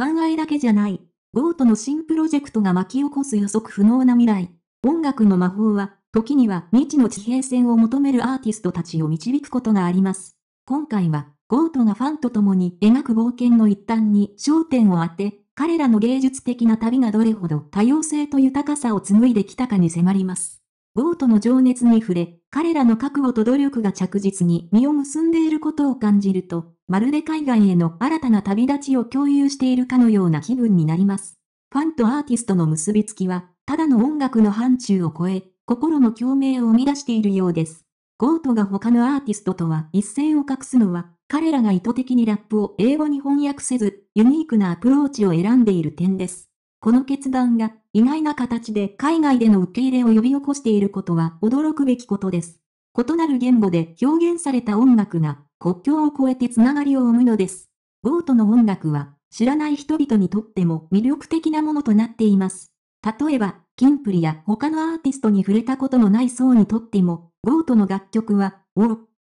ファン愛だけじゃない。ゴートの新プロジェクトが巻き起こす予測不能な未来。音楽の魔法は、時には未知の地平線を求めるアーティストたちを導くことがあります。今回は、ゴートがファンと共に描く冒険の一端に焦点を当て、彼らの芸術的な旅がどれほど多様性と豊かさを紡いできたかに迫ります。ゴートの情熱に触れ、彼らの覚悟と努力が着実に実を結んでいることを感じると、まるで海外への新たな旅立ちを共有しているかのような気分になります。ファンとアーティストの結びつきは、ただの音楽の範疇を超え、心の共鳴を生み出しているようです。ゴートが他のアーティストとは一線を画すのは、彼らが意図的にラップを英語に翻訳せず、ユニークなアプローチを選んでいる点です。この決断が意外な形で海外での受け入れを呼び起こしていることは驚くべきことです。異なる言語で表現された音楽が国境を越えてつながりを生むのです。ゴートの音楽は、知らない人々にとっても魅力的なものとなっています。例えば、キンプリや他のアーティストに触れたことのない層にとっても、ゴートの楽曲は、お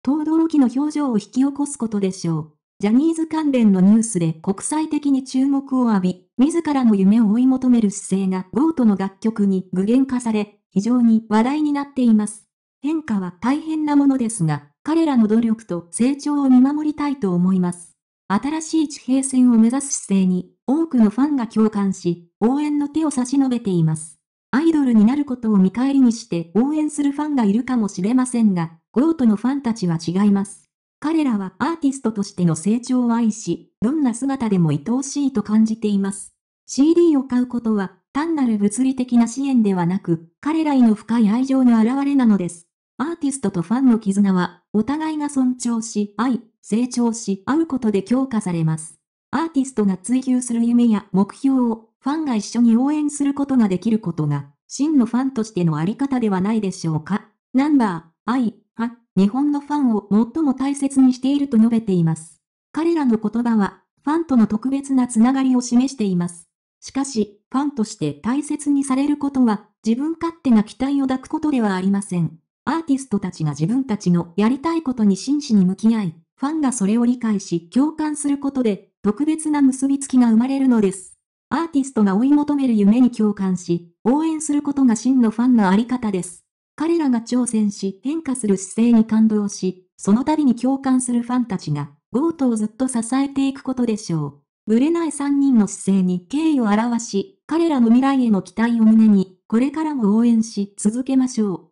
と驚きの表情を引き起こすことでしょう。ジャニーズ関連のニュースで国際的に注目を浴び、自らの夢を追い求める姿勢がゴートの楽曲に具現化され、非常に話題になっています。変化は大変なものですが、彼らの努力と成長を見守りたいと思います。新しい地平線を目指す姿勢に、多くのファンが共感し、応援の手を差し伸べています。アイドルになることを見返りにして応援するファンがいるかもしれませんが、ゴートのファンたちは違います。彼らはアーティストとしての成長を愛し、どんな姿でも愛おしいと感じています。CD を買うことは、単なる物理的な支援ではなく、彼らへの深い愛情の表れなのです。アーティストとファンの絆は、お互いが尊重し、愛、成長し、合うことで強化されます。アーティストが追求する夢や目標を、ファンが一緒に応援することができることが、真のファンとしてのあり方ではないでしょうか。ナンバー、愛、は、日本のファンを最も大切にしていると述べています。彼らの言葉は、ファンとの特別なつながりを示しています。しかし、ファンとして大切にされることは、自分勝手な期待を抱くことではありません。アーティストたちが自分たちのやりたいことに真摯に向き合い、ファンがそれを理解し共感することで、特別な結びつきが生まれるのです。アーティストが追い求める夢に共感し、応援することが真のファンのあり方です。彼らが挑戦し、変化する姿勢に感動し、その度に共感するファンたちが、ゴートをずっと支えていくことでしょう。ぶれない3人の姿勢に敬意を表し、彼らの未来への期待を胸に、これからも応援し続けましょう。